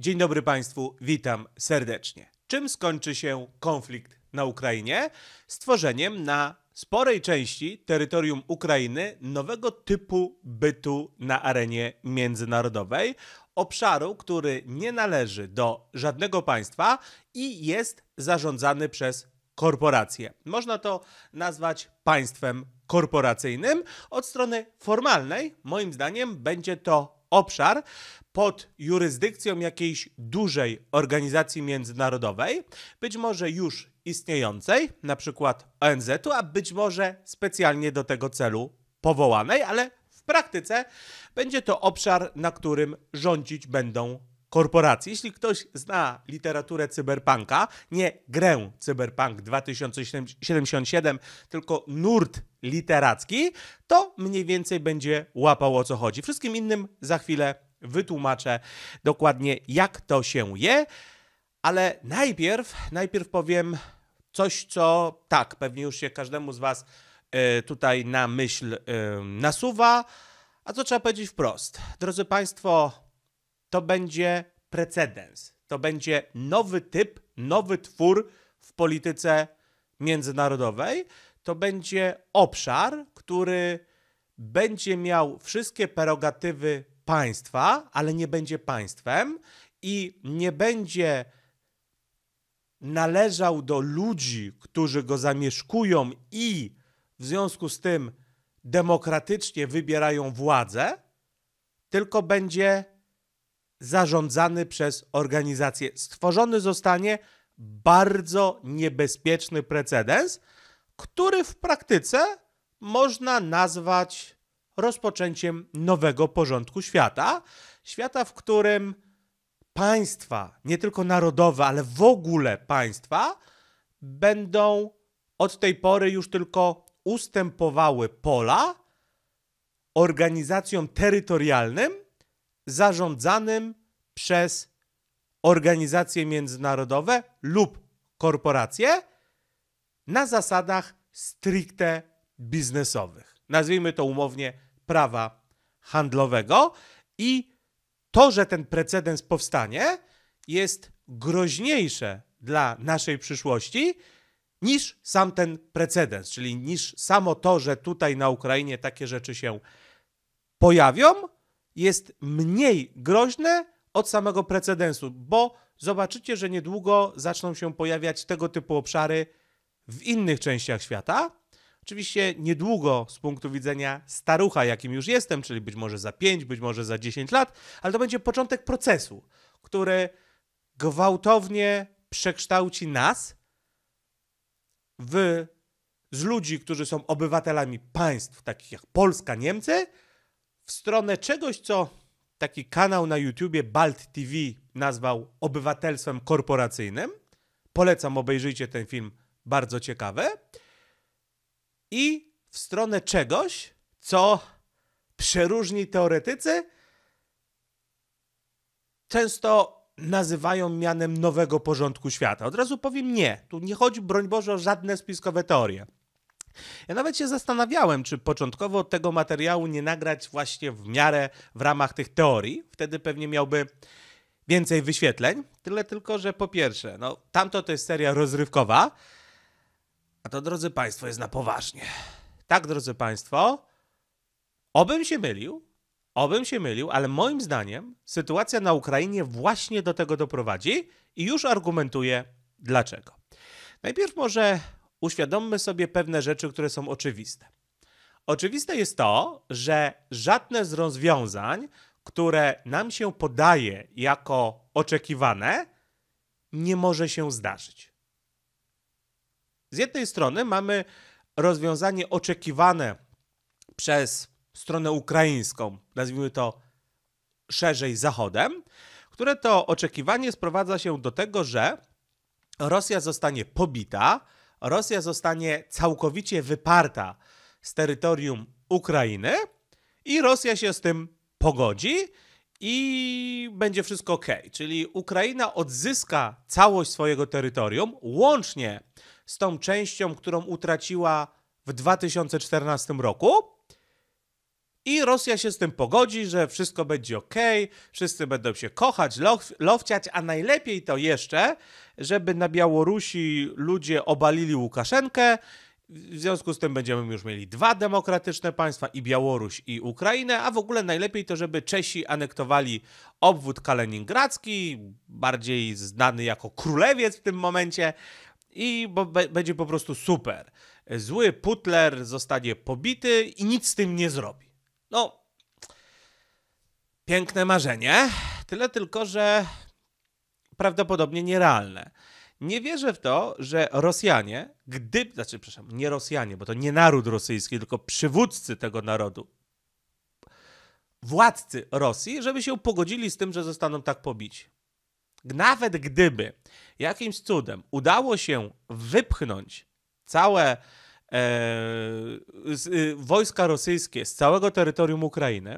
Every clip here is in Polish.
Dzień dobry Państwu, witam serdecznie. Czym skończy się konflikt na Ukrainie? Stworzeniem na sporej części terytorium Ukrainy nowego typu bytu na arenie międzynarodowej, obszaru, który nie należy do żadnego państwa i jest zarządzany przez korporacje. Można to nazwać państwem korporacyjnym. Od strony formalnej, moim zdaniem, będzie to obszar pod jurysdykcją jakiejś dużej organizacji międzynarodowej, być może już istniejącej, na przykład ONZ-u, a być może specjalnie do tego celu powołanej, ale w praktyce będzie to obszar, na którym rządzić będą korporacji. Jeśli ktoś zna literaturę cyberpunka, nie grę Cyberpunk 2077, tylko nurt literacki, to mniej więcej będzie łapał o co chodzi. Wszystkim innym za chwilę wytłumaczę dokładnie jak to się je, ale najpierw, najpierw powiem coś, co tak, pewnie już się każdemu z Was y, tutaj na myśl y, nasuwa, a co trzeba powiedzieć wprost. Drodzy Państwo, to będzie precedens. To będzie nowy typ, nowy twór w polityce międzynarodowej. To będzie obszar, który będzie miał wszystkie prerogatywy państwa, ale nie będzie państwem i nie będzie należał do ludzi, którzy go zamieszkują i w związku z tym demokratycznie wybierają władzę, tylko będzie zarządzany przez organizację. Stworzony zostanie bardzo niebezpieczny precedens, który w praktyce można nazwać rozpoczęciem nowego porządku świata. Świata, w którym państwa, nie tylko narodowe, ale w ogóle państwa, będą od tej pory już tylko ustępowały pola organizacjom terytorialnym, zarządzanym przez organizacje międzynarodowe lub korporacje na zasadach stricte biznesowych. Nazwijmy to umownie prawa handlowego i to, że ten precedens powstanie, jest groźniejsze dla naszej przyszłości niż sam ten precedens, czyli niż samo to, że tutaj na Ukrainie takie rzeczy się pojawią, jest mniej groźne od samego precedensu, bo zobaczycie, że niedługo zaczną się pojawiać tego typu obszary w innych częściach świata. Oczywiście niedługo z punktu widzenia starucha, jakim już jestem, czyli być może za 5, być może za 10 lat, ale to będzie początek procesu, który gwałtownie przekształci nas w, z ludzi, którzy są obywatelami państw takich jak Polska, Niemcy, w stronę czegoś, co taki kanał na YouTubie Balt TV nazwał obywatelstwem korporacyjnym. Polecam, obejrzyjcie ten film, bardzo ciekawe. I w stronę czegoś, co przeróżni teoretycy często nazywają mianem nowego porządku świata. Od razu powiem nie, tu nie chodzi broń Boże o żadne spiskowe teorie. Ja nawet się zastanawiałem, czy początkowo tego materiału nie nagrać właśnie w miarę w ramach tych teorii. Wtedy pewnie miałby więcej wyświetleń. Tyle tylko, że po pierwsze, no tamto to jest seria rozrywkowa, a to drodzy Państwo jest na poważnie. Tak, drodzy Państwo, obym się mylił, obym się mylił, ale moim zdaniem sytuacja na Ukrainie właśnie do tego doprowadzi i już argumentuję dlaczego. Najpierw może uświadommy sobie pewne rzeczy, które są oczywiste. Oczywiste jest to, że żadne z rozwiązań, które nam się podaje jako oczekiwane, nie może się zdarzyć. Z jednej strony mamy rozwiązanie oczekiwane przez stronę ukraińską, nazwijmy to szerzej Zachodem, które to oczekiwanie sprowadza się do tego, że Rosja zostanie pobita, Rosja zostanie całkowicie wyparta z terytorium Ukrainy i Rosja się z tym pogodzi i będzie wszystko ok. Czyli Ukraina odzyska całość swojego terytorium, łącznie z tą częścią, którą utraciła w 2014 roku i Rosja się z tym pogodzi, że wszystko będzie ok, wszyscy będą się kochać, lof, lofciać, a najlepiej to jeszcze, żeby na Białorusi ludzie obalili Łukaszenkę. W związku z tym będziemy już mieli dwa demokratyczne państwa i Białoruś i Ukrainę, a w ogóle najlepiej to, żeby Czesi anektowali obwód kaliningradzki, bardziej znany jako królewiec w tym momencie, i bo be, będzie po prostu super. Zły Putler zostanie pobity i nic z tym nie zrobi. No, piękne marzenie, tyle tylko, że prawdopodobnie nierealne. Nie wierzę w to, że Rosjanie, gdyby, znaczy, przepraszam, nie Rosjanie, bo to nie naród rosyjski, tylko przywódcy tego narodu, władcy Rosji, żeby się pogodzili z tym, że zostaną tak pobici. Nawet gdyby jakimś cudem udało się wypchnąć całe E, z, y, wojska rosyjskie z całego terytorium Ukrainy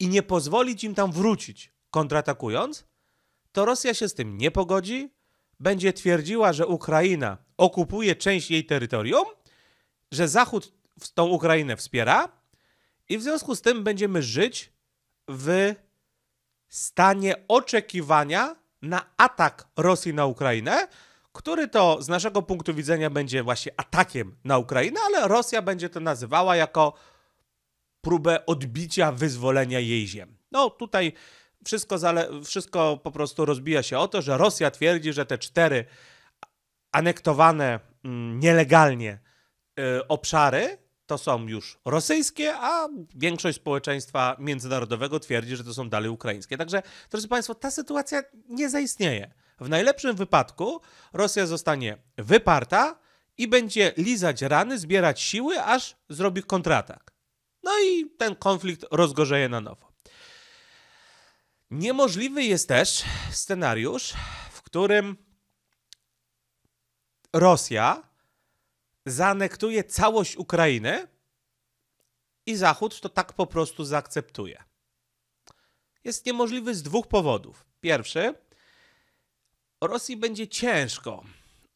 i nie pozwolić im tam wrócić, kontratakując, to Rosja się z tym nie pogodzi, będzie twierdziła, że Ukraina okupuje część jej terytorium, że Zachód tą Ukrainę wspiera i w związku z tym będziemy żyć w stanie oczekiwania na atak Rosji na Ukrainę, który to z naszego punktu widzenia będzie właśnie atakiem na Ukrainę, ale Rosja będzie to nazywała jako próbę odbicia, wyzwolenia jej ziem. No tutaj wszystko, zale- wszystko po prostu rozbija się o to, że Rosja twierdzi, że te cztery anektowane mm, nielegalnie y, obszary to są już rosyjskie, a większość społeczeństwa międzynarodowego twierdzi, że to są dalej ukraińskie. Także, drodzy Państwo, ta sytuacja nie zaistnieje. W najlepszym wypadku Rosja zostanie wyparta i będzie lizać rany, zbierać siły, aż zrobi kontratak. No i ten konflikt rozgorzeje na nowo. Niemożliwy jest też scenariusz, w którym Rosja zaanektuje całość Ukrainy i Zachód to tak po prostu zaakceptuje. Jest niemożliwy z dwóch powodów. Pierwszy, Rosji będzie ciężko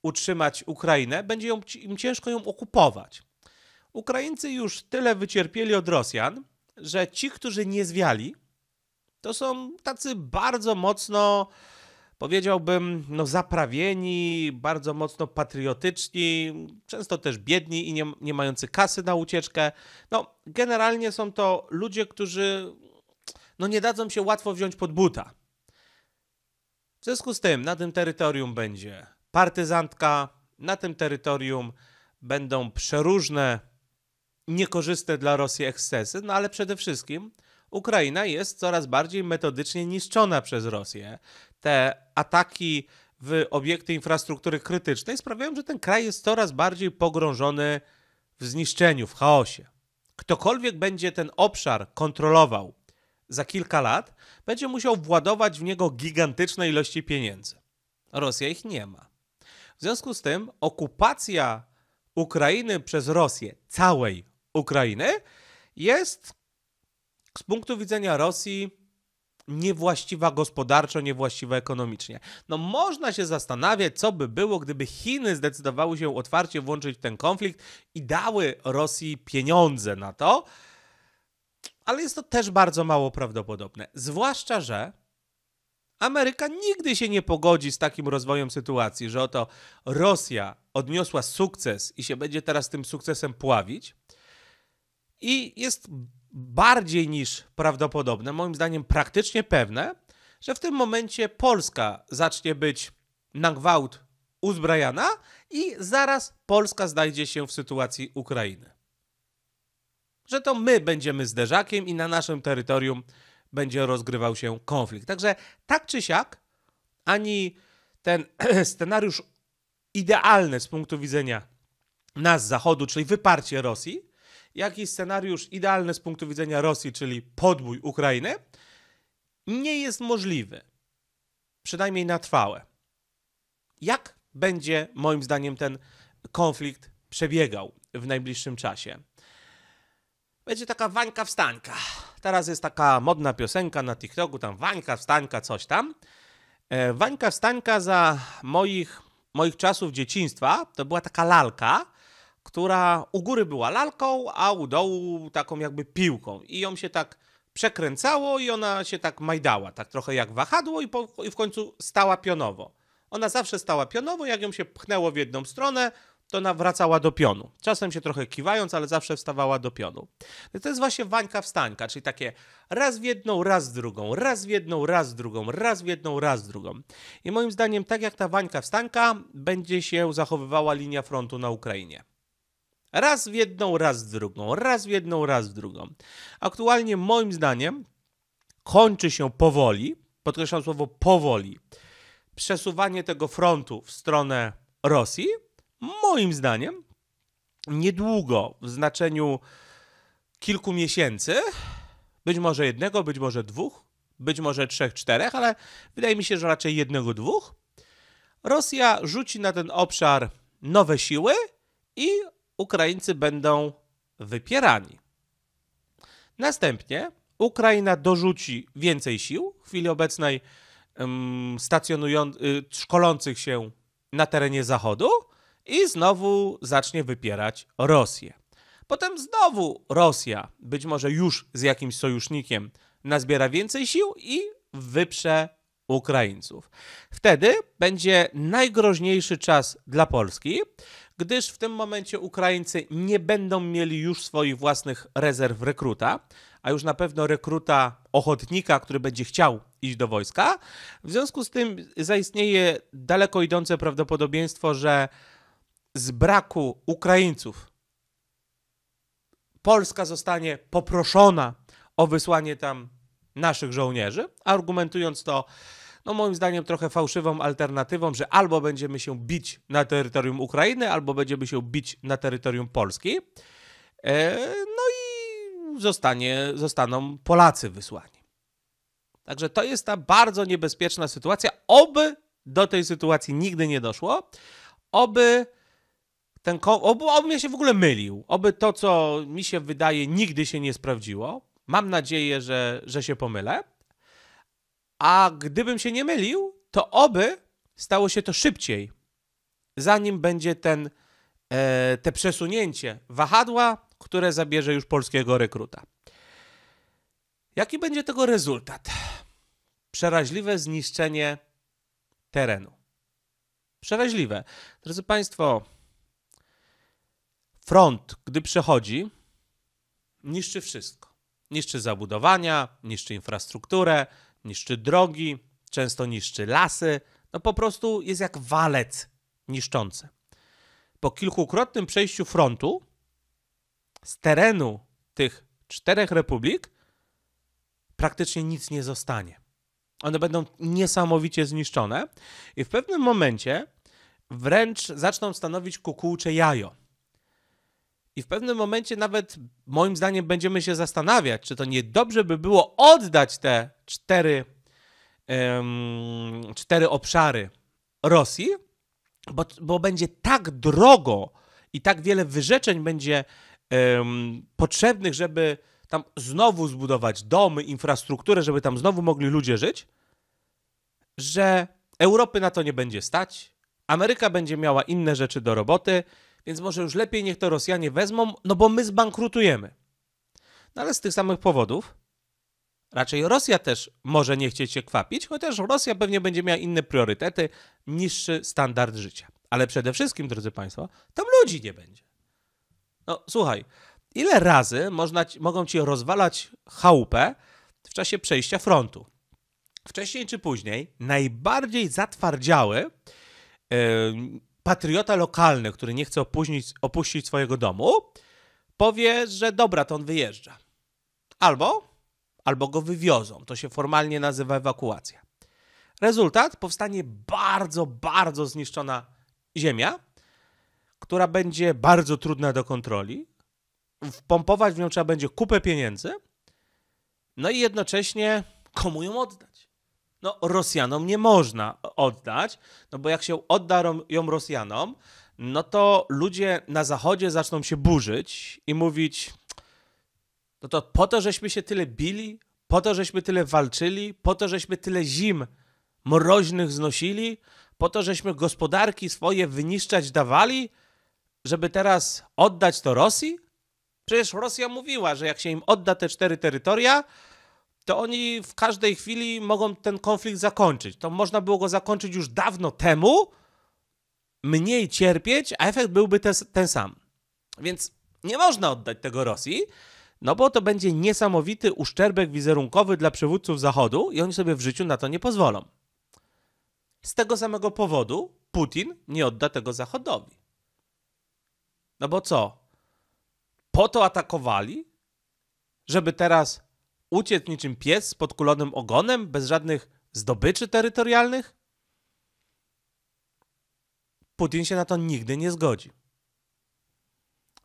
utrzymać Ukrainę, będzie ją, im ciężko ją okupować. Ukraińcy już tyle wycierpieli od Rosjan, że ci, którzy nie zwiali, to są tacy bardzo mocno, powiedziałbym, no zaprawieni, bardzo mocno patriotyczni, często też biedni i nie, nie mający kasy na ucieczkę. No, generalnie są to ludzie, którzy no nie dadzą się łatwo wziąć pod buta. W związku z tym na tym terytorium będzie partyzantka, na tym terytorium będą przeróżne, niekorzystne dla Rosji ekscesy, no ale przede wszystkim Ukraina jest coraz bardziej metodycznie niszczona przez Rosję. Te ataki w obiekty infrastruktury krytycznej sprawiają, że ten kraj jest coraz bardziej pogrążony w zniszczeniu, w chaosie. Ktokolwiek będzie ten obszar kontrolował, za kilka lat będzie musiał władować w niego gigantyczne ilości pieniędzy. Rosja ich nie ma. W związku z tym okupacja Ukrainy przez Rosję, całej Ukrainy, jest z punktu widzenia Rosji niewłaściwa gospodarczo, niewłaściwa ekonomicznie. No można się zastanawiać, co by było, gdyby Chiny zdecydowały się otwarcie włączyć w ten konflikt i dały Rosji pieniądze na to, ale jest to też bardzo mało prawdopodobne. Zwłaszcza, że Ameryka nigdy się nie pogodzi z takim rozwojem sytuacji, że oto Rosja odniosła sukces i się będzie teraz tym sukcesem pławić. I jest bardziej niż prawdopodobne, moim zdaniem praktycznie pewne, że w tym momencie Polska zacznie być na gwałt uzbrajana i zaraz Polska znajdzie się w sytuacji Ukrainy że to my będziemy zderzakiem i na naszym terytorium będzie rozgrywał się konflikt. Także tak czy siak, ani ten scenariusz idealny z punktu widzenia nas, Zachodu, czyli wyparcie Rosji, jak i scenariusz idealny z punktu widzenia Rosji, czyli podbój Ukrainy, nie jest możliwy. Przynajmniej na trwałe. Jak będzie, moim zdaniem, ten konflikt przebiegał w najbliższym czasie? Będzie taka Wańka Wstańka. Teraz jest taka modna piosenka na TikToku, tam Wańka Wstańka, coś tam. E, wańka Wstańka za moich, moich czasów dzieciństwa to była taka lalka, która u góry była lalką, a u dołu taką jakby piłką. I ją się tak przekręcało i ona się tak majdała, tak trochę jak wahadło i, po, i w końcu stała pionowo. Ona zawsze stała pionowo, jak ją się pchnęło w jedną stronę, to nawracała do pionu. Czasem się trochę kiwając, ale zawsze wstawała do pionu. I to jest właśnie wańka wstańka, czyli takie raz w jedną, raz w drugą, raz w jedną, raz w drugą, raz w jedną, raz w drugą. I moim zdaniem, tak jak ta wańka wstańka, będzie się zachowywała linia frontu na Ukrainie. Raz w jedną, raz w drugą, raz w jedną, raz w drugą. Aktualnie, moim zdaniem, kończy się powoli, podkreślam słowo powoli, przesuwanie tego frontu w stronę Rosji, moim zdaniem, niedługo w znaczeniu kilku miesięcy, być może jednego, być może dwóch, być może trzech, czterech, ale wydaje mi się, że raczej jednego, dwóch, Rosja rzuci na ten obszar nowe siły i Ukraińcy będą wypierani. Następnie Ukraina dorzuci więcej sił, w chwili obecnej um, stacjonujących, szkolących się na terenie Zachodu, i znowu zacznie wypierać Rosję. Potem znowu Rosja, być może już z jakimś sojusznikiem, nazbiera więcej sił i wyprze Ukraińców. Wtedy będzie najgroźniejszy czas dla Polski, gdyż w tym momencie Ukraińcy nie będą mieli już swoich własnych rezerw rekruta, a już na pewno rekruta ochotnika, który będzie chciał iść do wojska. W związku z tym zaistnieje daleko idące prawdopodobieństwo, że z braku Ukraińców Polska zostanie poproszona o wysłanie tam naszych żołnierzy, argumentując to, no moim zdaniem, trochę fałszywą alternatywą, że albo będziemy się bić na terytorium Ukrainy, albo będziemy się bić na terytorium Polski. E, no i zostanie, zostaną Polacy wysłani. Także to jest ta bardzo niebezpieczna sytuacja. Oby do tej sytuacji nigdy nie doszło. Oby ten, oby, oby mnie się w ogóle mylił, oby to, co mi się wydaje, nigdy się nie sprawdziło. Mam nadzieję, że, że się pomylę. A gdybym się nie mylił, to oby stało się to szybciej, zanim będzie ten, e, te przesunięcie wahadła, które zabierze już polskiego rekruta. Jaki będzie tego rezultat? Przeraźliwe zniszczenie terenu. Przeraźliwe. Drodzy Państwo, front, gdy przechodzi, niszczy wszystko. Niszczy zabudowania, niszczy infrastrukturę, niszczy drogi, często niszczy lasy. No po prostu jest jak walec niszczący. Po kilkukrotnym przejściu frontu z terenu tych czterech republik praktycznie nic nie zostanie. One będą niesamowicie zniszczone i w pewnym momencie wręcz zaczną stanowić kukułcze jajo i w pewnym momencie nawet moim zdaniem będziemy się zastanawiać, czy to nie dobrze by było oddać te cztery, um, cztery obszary Rosji, bo, bo będzie tak drogo i tak wiele wyrzeczeń będzie um, potrzebnych, żeby tam znowu zbudować domy, infrastrukturę, żeby tam znowu mogli ludzie żyć, że Europy na to nie będzie stać, Ameryka będzie miała inne rzeczy do roboty więc może już lepiej niech to Rosjanie wezmą, no bo my zbankrutujemy. No ale z tych samych powodów raczej Rosja też może nie chcieć się kwapić, chociaż Rosja pewnie będzie miała inne priorytety, niższy standard życia. Ale przede wszystkim, drodzy Państwo, tam ludzi nie będzie. No słuchaj, ile razy można, mogą ci rozwalać chałupę w czasie przejścia frontu? Wcześniej czy później najbardziej zatwardziały, yy, patriota lokalny, który nie chce opuścić swojego domu, powie, że dobra, to on wyjeżdża. Albo, albo go wywiozą. To się formalnie nazywa ewakuacja. Rezultat powstanie bardzo, bardzo zniszczona ziemia, która będzie bardzo trudna do kontroli. Wpompować w nią trzeba będzie kupę pieniędzy, no i jednocześnie komu ją oddać? no Rosjanom nie można oddać, no bo jak się odda ją Rosjanom, no to ludzie na Zachodzie zaczną się burzyć i mówić, no to po to żeśmy się tyle bili, po to żeśmy tyle walczyli, po to żeśmy tyle zim mroźnych znosili, po to żeśmy gospodarki swoje wyniszczać dawali, żeby teraz oddać to Rosji? Przecież Rosja mówiła, że jak się im odda te cztery terytoria, to oni w każdej chwili mogą ten konflikt zakończyć. To można było go zakończyć już dawno temu, mniej cierpieć, a efekt byłby ten, ten sam. Więc nie można oddać tego Rosji, no bo to będzie niesamowity uszczerbek wizerunkowy dla przywódców Zachodu i oni sobie w życiu na to nie pozwolą. Z tego samego powodu Putin nie odda tego Zachodowi. No bo co? Po to atakowali, żeby teraz uciec niczym pies z podkulonym ogonem, bez żadnych zdobyczy terytorialnych? Putin się na to nigdy nie zgodzi.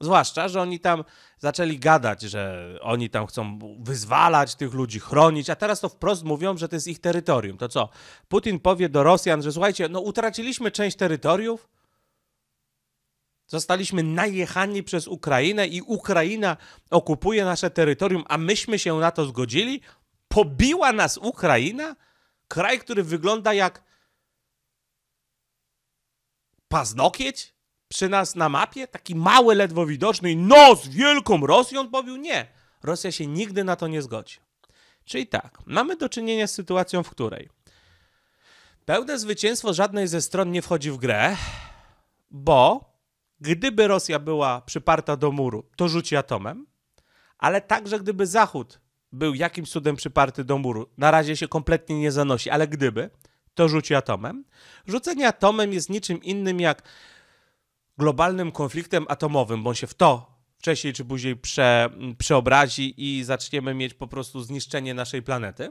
Zwłaszcza, że oni tam zaczęli gadać, że oni tam chcą wyzwalać tych ludzi, chronić, a teraz to wprost mówią, że to jest ich terytorium. To co? Putin powie do Rosjan, że słuchajcie, no utraciliśmy część terytoriów, Zostaliśmy najechani przez Ukrainę i Ukraina okupuje nasze terytorium, a myśmy się na to zgodzili? Pobiła nas Ukraina? Kraj, który wygląda jak paznokieć przy nas na mapie? Taki mały, ledwo widoczny i no, z wielką Rosją pobił? Nie. Rosja się nigdy na to nie zgodzi. Czyli tak, mamy do czynienia z sytuacją, w której pełne zwycięstwo żadnej ze stron nie wchodzi w grę, bo gdyby Rosja była przyparta do muru, to rzuci atomem, ale także gdyby Zachód był jakimś cudem przyparty do muru, na razie się kompletnie nie zanosi, ale gdyby, to rzuci atomem. Rzucenie atomem jest niczym innym jak globalnym konfliktem atomowym, bo on się w to wcześniej czy później prze, przeobrazi i zaczniemy mieć po prostu zniszczenie naszej planety.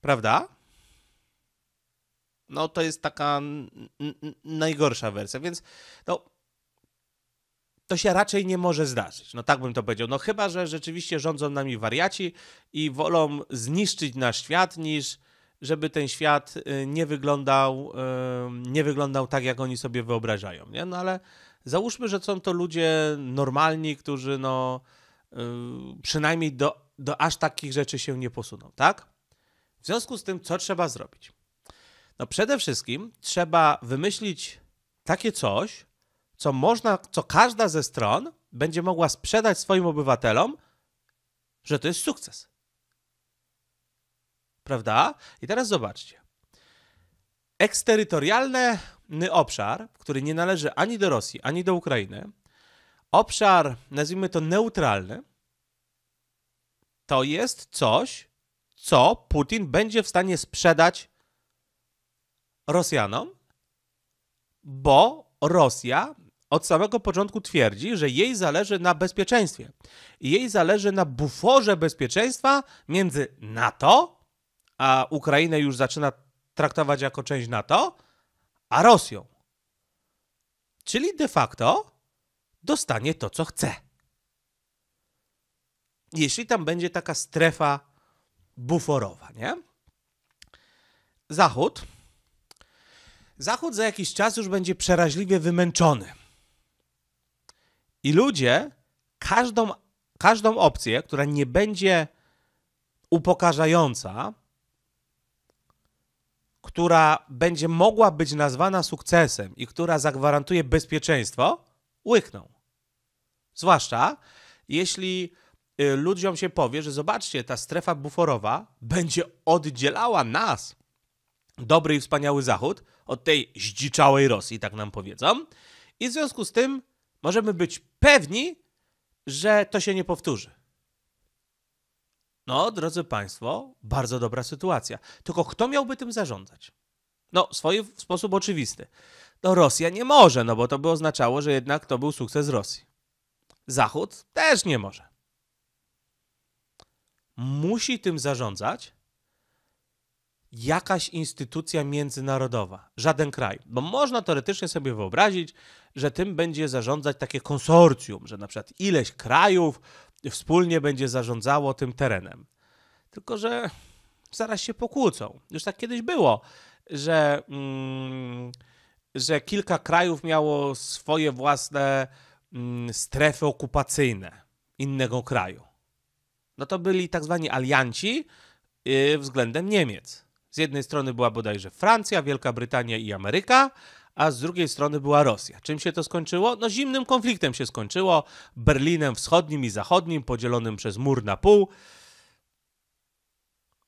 Prawda? no to jest taka najgorsza wersja, więc no, to się raczej nie może zdarzyć. No tak bym to powiedział. No chyba, że rzeczywiście rządzą nami wariaci i wolą zniszczyć nasz świat niż żeby ten świat y, nie wyglądał, y, nie wyglądał tak, jak oni sobie wyobrażają. Nie? No ale załóżmy, że są to ludzie normalni, którzy no, y, przynajmniej do, do aż takich rzeczy się nie posuną, tak? W związku z tym, co trzeba zrobić? No przede wszystkim trzeba wymyślić takie coś, co można, co każda ze stron będzie mogła sprzedać swoim obywatelom, że to jest sukces. Prawda? I teraz zobaczcie. Eksterytorialny obszar, który nie należy ani do Rosji, ani do Ukrainy, obszar, nazwijmy to neutralny, to jest coś, co Putin będzie w stanie sprzedać Rosjanom, bo Rosja od samego początku twierdzi, że jej zależy na bezpieczeństwie. Jej zależy na buforze bezpieczeństwa między NATO, a Ukrainę już zaczyna traktować jako część NATO, a Rosją. Czyli de facto dostanie to, co chce. Jeśli tam będzie taka strefa buforowa, nie? Zachód Zachód za jakiś czas już będzie przeraźliwie wymęczony. I ludzie każdą, każdą opcję, która nie będzie upokarzająca, która będzie mogła być nazwana sukcesem i która zagwarantuje bezpieczeństwo, łykną. Zwłaszcza jeśli y, ludziom się powie, że zobaczcie, ta strefa buforowa będzie oddzielała nas, dobry i wspaniały Zachód, od tej zdziczałej Rosji, tak nam powiedzą. I w związku z tym możemy być pewni, że to się nie powtórzy. No, drodzy Państwo, bardzo dobra sytuacja. Tylko kto miałby tym zarządzać? No, swoje w sposób oczywisty. No, Rosja nie może, no bo to by oznaczało, że jednak to był sukces Rosji. Zachód też nie może. Musi tym zarządzać jakaś instytucja międzynarodowa, żaden kraj. Bo można teoretycznie sobie wyobrazić, że tym będzie zarządzać takie konsorcjum, że na przykład ileś krajów wspólnie będzie zarządzało tym terenem. Tylko, że zaraz się pokłócą. Już tak kiedyś było, że, mm, że kilka krajów miało swoje własne mm, strefy okupacyjne innego kraju. No to byli tak zwani alianci yy, względem Niemiec. Z jednej strony była bodajże Francja, Wielka Brytania i Ameryka, a z drugiej strony była Rosja. Czym się to skończyło? No zimnym konfliktem się skończyło, Berlinem wschodnim i zachodnim, podzielonym przez mur na pół.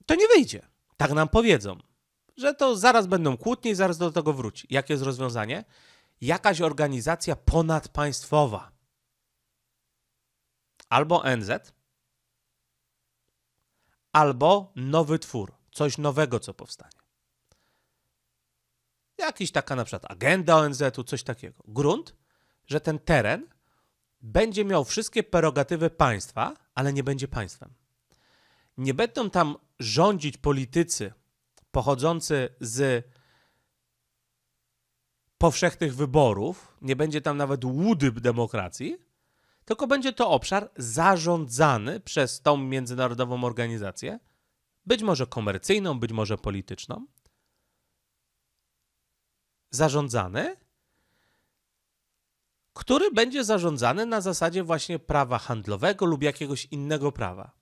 To nie wyjdzie. Tak nam powiedzą, że to zaraz będą kłótnie i zaraz do tego wróci. Jakie jest rozwiązanie? Jakaś organizacja ponadpaństwowa. Albo NZ, albo nowy twór coś nowego, co powstanie. Jakiś taka na przykład agenda ONZ-u, coś takiego. Grunt, że ten teren będzie miał wszystkie prerogatywy państwa, ale nie będzie państwem. Nie będą tam rządzić politycy pochodzący z powszechnych wyborów, nie będzie tam nawet łudy demokracji, tylko będzie to obszar zarządzany przez tą międzynarodową organizację być może komercyjną, być może polityczną, zarządzany, który będzie zarządzany na zasadzie właśnie prawa handlowego lub jakiegoś innego prawa.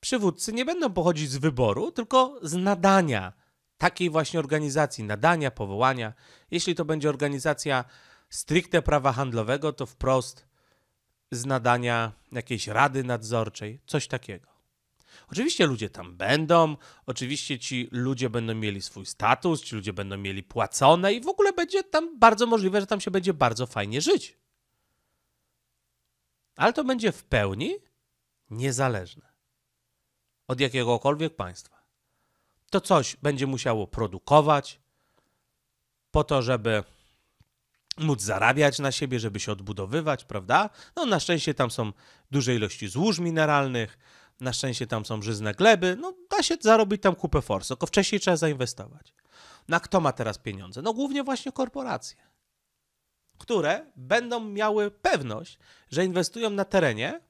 Przywódcy nie będą pochodzić z wyboru, tylko z nadania takiej właśnie organizacji, nadania, powołania. Jeśli to będzie organizacja stricte prawa handlowego, to wprost z nadania jakiejś rady nadzorczej, coś takiego. Oczywiście ludzie tam będą, oczywiście ci ludzie będą mieli swój status, ci ludzie będą mieli płacone i w ogóle będzie tam bardzo możliwe, że tam się będzie bardzo fajnie żyć. Ale to będzie w pełni niezależne od jakiegokolwiek państwa. To coś będzie musiało produkować po to, żeby móc zarabiać na siebie, żeby się odbudowywać, prawda? No na szczęście tam są duże ilości złóż mineralnych, na szczęście tam są żyzne gleby, no da się zarobić tam kupę forsy, tylko wcześniej trzeba zainwestować. Na no, kto ma teraz pieniądze? No głównie właśnie korporacje, które będą miały pewność, że inwestują na terenie,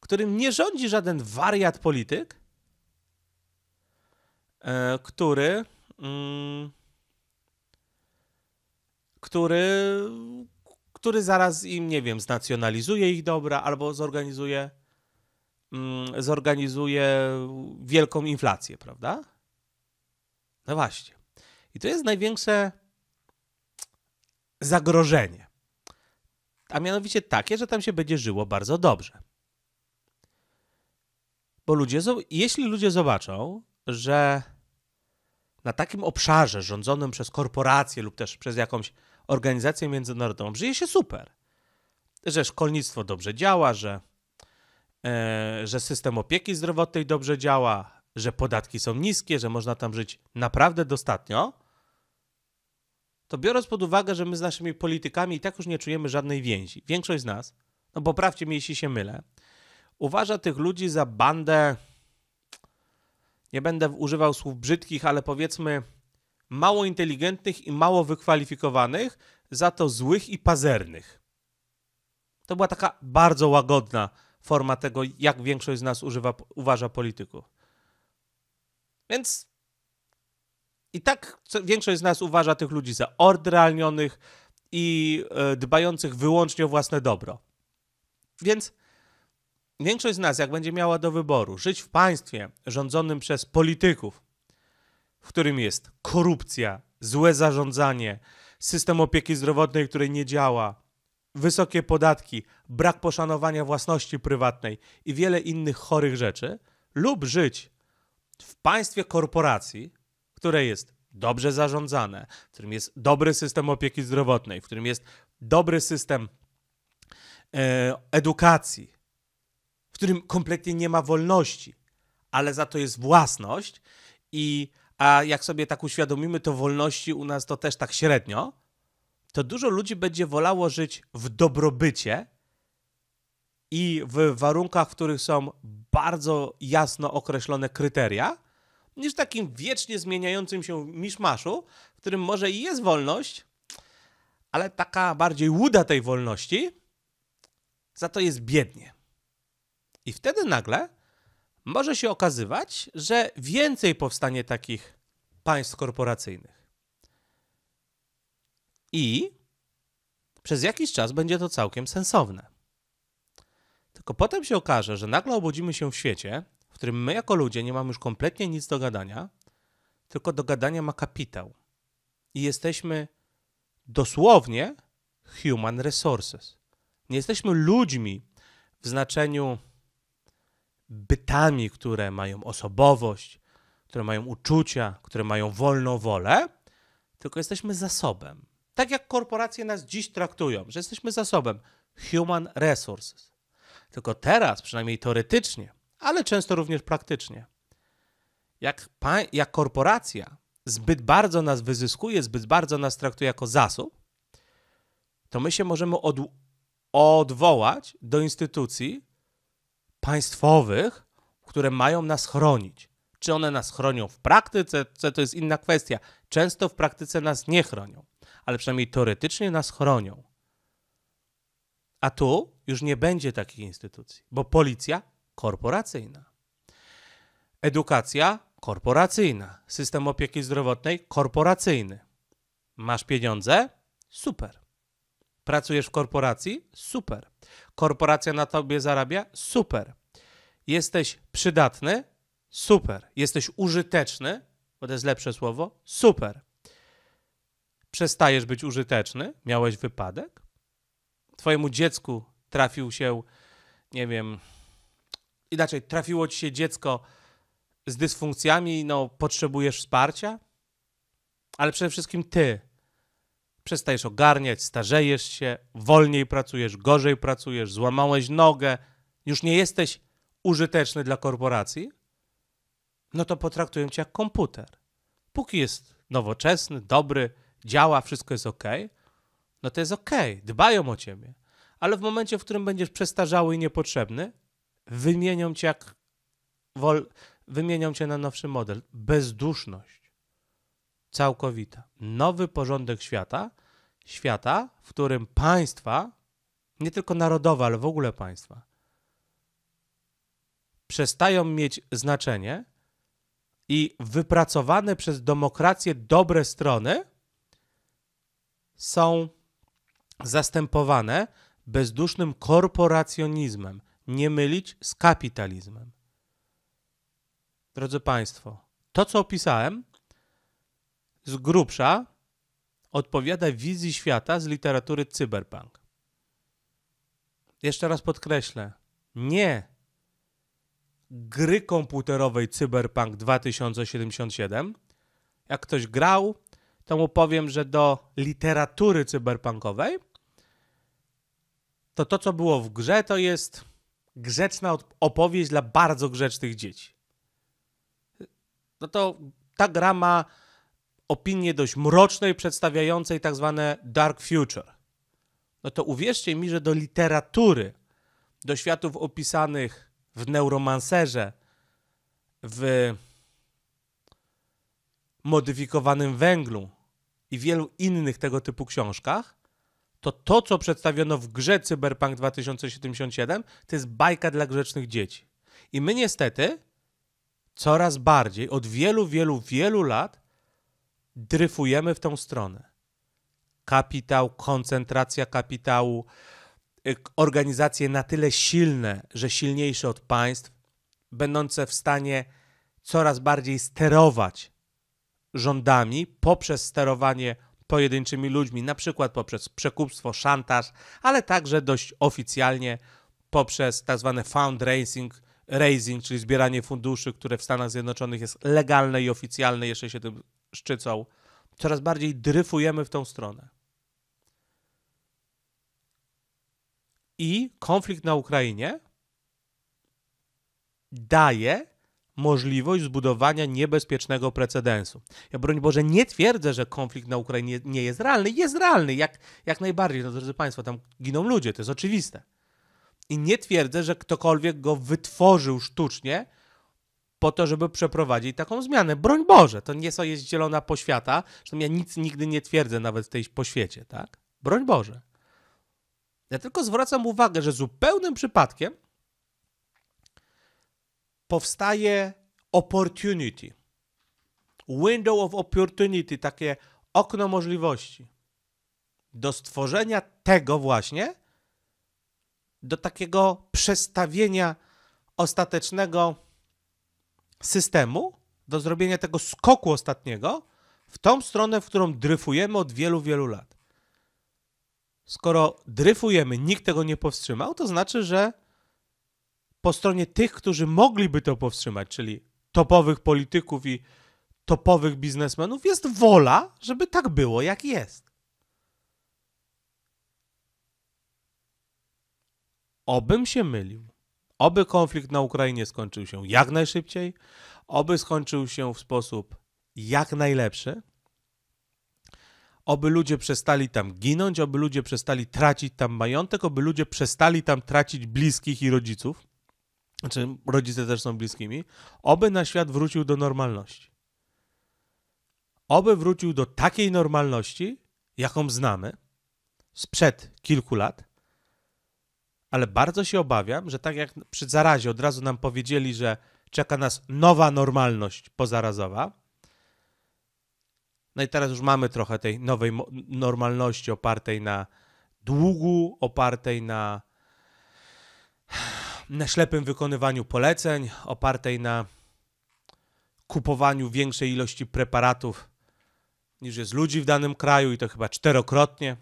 którym nie rządzi żaden wariat polityk, e, który, mm, który, który zaraz im, nie wiem, znacjonalizuje ich dobra albo zorganizuje Mm, zorganizuje wielką inflację, prawda? No właśnie. I to jest największe zagrożenie. A mianowicie takie, że tam się będzie żyło bardzo dobrze. Bo ludzie, jeśli ludzie zobaczą, że na takim obszarze rządzonym przez korporacje lub też przez jakąś organizację międzynarodową żyje się super, że szkolnictwo dobrze działa, że E, że system opieki zdrowotnej dobrze działa, że podatki są niskie, że można tam żyć naprawdę dostatnio, to biorąc pod uwagę, że my z naszymi politykami i tak już nie czujemy żadnej więzi, większość z nas, no poprawcie mnie, jeśli się mylę, uważa tych ludzi za bandę, nie będę używał słów brzydkich, ale powiedzmy mało inteligentnych i mało wykwalifikowanych, za to złych i pazernych. To była taka bardzo łagodna forma tego, jak większość z nas używa, uważa polityków. Więc i tak większość z nas uważa tych ludzi za ordrealnionych i e, dbających wyłącznie o własne dobro. Więc większość z nas, jak będzie miała do wyboru żyć w państwie rządzonym przez polityków, w którym jest korupcja, złe zarządzanie, system opieki zdrowotnej, który nie działa, wysokie podatki, brak poszanowania własności prywatnej i wiele innych chorych rzeczy, lub żyć w państwie korporacji, które jest dobrze zarządzane, w którym jest dobry system opieki zdrowotnej, w którym jest dobry system e, edukacji, w którym kompletnie nie ma wolności, ale za to jest własność i a jak sobie tak uświadomimy, to wolności u nas to też tak średnio, to dużo ludzi będzie wolało żyć w dobrobycie i w warunkach, w których są bardzo jasno określone kryteria, niż w takim wiecznie zmieniającym się miszmaszu, w którym może i jest wolność, ale taka bardziej łuda tej wolności, za to jest biednie. I wtedy nagle może się okazywać, że więcej powstanie takich państw korporacyjnych i przez jakiś czas będzie to całkiem sensowne. Tylko potem się okaże, że nagle obudzimy się w świecie, w którym my jako ludzie nie mamy już kompletnie nic do gadania, tylko do gadania ma kapitał. I jesteśmy dosłownie human resources. Nie jesteśmy ludźmi w znaczeniu bytami, które mają osobowość, które mają uczucia, które mają wolną wolę, tylko jesteśmy zasobem. Tak jak korporacje nas dziś traktują, że jesteśmy zasobem human resources. Tylko teraz, przynajmniej teoretycznie, ale często również praktycznie, jak, jak korporacja zbyt bardzo nas wyzyskuje, zbyt bardzo nas traktuje jako zasób, to my się możemy od, odwołać do instytucji państwowych, które mają nas chronić. Czy one nas chronią w praktyce, to jest inna kwestia. Często w praktyce nas nie chronią ale przynajmniej teoretycznie nas chronią. A tu już nie będzie takich instytucji, bo policja korporacyjna, edukacja korporacyjna, system opieki zdrowotnej korporacyjny. Masz pieniądze? Super. Pracujesz w korporacji? Super. Korporacja na tobie zarabia? Super. Jesteś przydatny? Super. Jesteś użyteczny? Bo to jest lepsze słowo. Super przestajesz być użyteczny, miałeś wypadek, twojemu dziecku trafił się, nie wiem, inaczej, trafiło ci się dziecko z dysfunkcjami, no potrzebujesz wsparcia, ale przede wszystkim ty przestajesz ogarniać, starzejesz się, wolniej pracujesz, gorzej pracujesz, złamałeś nogę, już nie jesteś użyteczny dla korporacji, no to potraktuję cię jak komputer. Póki jest nowoczesny, dobry, działa, wszystko jest ok, no to jest ok, dbają o ciebie. Ale w momencie, w którym będziesz przestarzały i niepotrzebny, wymienią cię jak wol, wymienią cię na nowszy model. Bezduszność. Całkowita. Nowy porządek świata, świata, w którym państwa, nie tylko narodowe, ale w ogóle państwa, przestają mieć znaczenie i wypracowane przez demokrację dobre strony są zastępowane bezdusznym korporacjonizmem, nie mylić z kapitalizmem. Drodzy Państwo, to co opisałem z grubsza odpowiada wizji świata z literatury cyberpunk. Jeszcze raz podkreślę, nie gry komputerowej Cyberpunk 2077. Jak ktoś grał, to mu powiem, że do literatury cyberpunkowej to to, co było w grze, to jest grzeczna opowieść dla bardzo grzecznych dzieci. No to ta gra ma opinię dość mrocznej, przedstawiającej tak zwane dark future. No to uwierzcie mi, że do literatury, do światów opisanych w Neuromancerze, w modyfikowanym węglu, i wielu innych tego typu książkach, to to, co przedstawiono w grze Cyberpunk 2077, to jest bajka dla grzecznych dzieci. I my niestety coraz bardziej, od wielu, wielu, wielu lat dryfujemy w tą stronę. Kapitał, koncentracja kapitału, y, organizacje na tyle silne, że silniejsze od państw, będące w stanie coraz bardziej sterować rządami poprzez sterowanie pojedynczymi ludźmi, na przykład poprzez przekupstwo, szantaż, ale także dość oficjalnie poprzez tzw. Tak fundraising, raising, czyli zbieranie funduszy, które w Stanach Zjednoczonych jest legalne i oficjalne, jeszcze się tym szczycą. Coraz bardziej dryfujemy w tą stronę. I konflikt na Ukrainie daje możliwość zbudowania niebezpiecznego precedensu. Ja broń Boże nie twierdzę, że konflikt na Ukrainie nie jest realny. Jest realny, jak, jak najbardziej. No drodzy Państwo, tam giną ludzie, to jest oczywiste. I nie twierdzę, że ktokolwiek go wytworzył sztucznie po to, żeby przeprowadzić taką zmianę. Broń Boże, to nie jest zielona poświata. Zresztą ja nic nigdy nie twierdzę nawet w tej poświecie, tak? Broń Boże. Ja tylko zwracam uwagę, że zupełnym przypadkiem powstaje opportunity. Window of opportunity, takie okno możliwości. Do stworzenia tego właśnie, do takiego przestawienia ostatecznego systemu, do zrobienia tego skoku ostatniego w tą stronę, w którą dryfujemy od wielu, wielu lat. Skoro dryfujemy, nikt tego nie powstrzymał, to znaczy, że po stronie tych, którzy mogliby to powstrzymać, czyli topowych polityków i topowych biznesmenów, jest wola, żeby tak było, jak jest. Obym się mylił. Oby konflikt na Ukrainie skończył się jak najszybciej, oby skończył się w sposób jak najlepszy, oby ludzie przestali tam ginąć, oby ludzie przestali tracić tam majątek, oby ludzie przestali tam tracić bliskich i rodziców znaczy rodzice też są bliskimi, oby na świat wrócił do normalności. Oby wrócił do takiej normalności, jaką znamy sprzed kilku lat, ale bardzo się obawiam, że tak jak przy zarazie od razu nam powiedzieli, że czeka nas nowa normalność pozarazowa. No i teraz już mamy trochę tej nowej normalności opartej na długu, opartej na na ślepym wykonywaniu poleceń, opartej na kupowaniu większej ilości preparatów niż jest ludzi w danym kraju i to chyba czterokrotnie.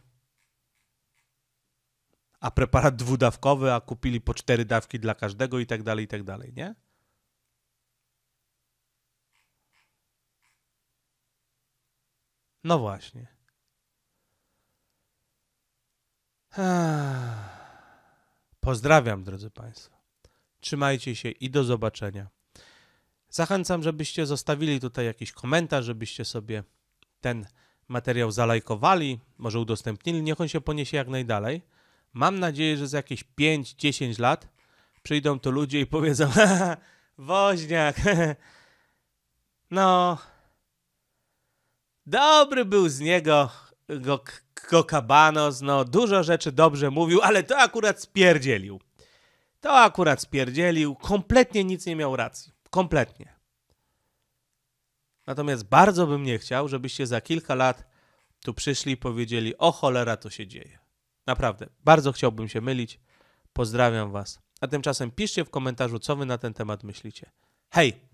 A preparat dwudawkowy, a kupili po cztery dawki dla każdego i tak dalej, i tak dalej, nie? No właśnie. Pozdrawiam, drodzy Państwo. Trzymajcie się i do zobaczenia. Zachęcam, żebyście zostawili tutaj jakiś komentarz, żebyście sobie ten materiał zalajkowali, może udostępnili, niech on się poniesie jak najdalej. Mam nadzieję, że za jakieś 5-10 lat przyjdą tu ludzie i powiedzą: Woźniak, no, dobry był z niego go, go kabanos, no, dużo rzeczy dobrze mówił, ale to akurat spierdzielił. To akurat spierdzielił, kompletnie nic nie miał racji. Kompletnie. Natomiast bardzo bym nie chciał, żebyście za kilka lat tu przyszli i powiedzieli: O cholera, to się dzieje. Naprawdę, bardzo chciałbym się mylić. Pozdrawiam Was. A tymczasem piszcie w komentarzu, co Wy na ten temat myślicie. Hej!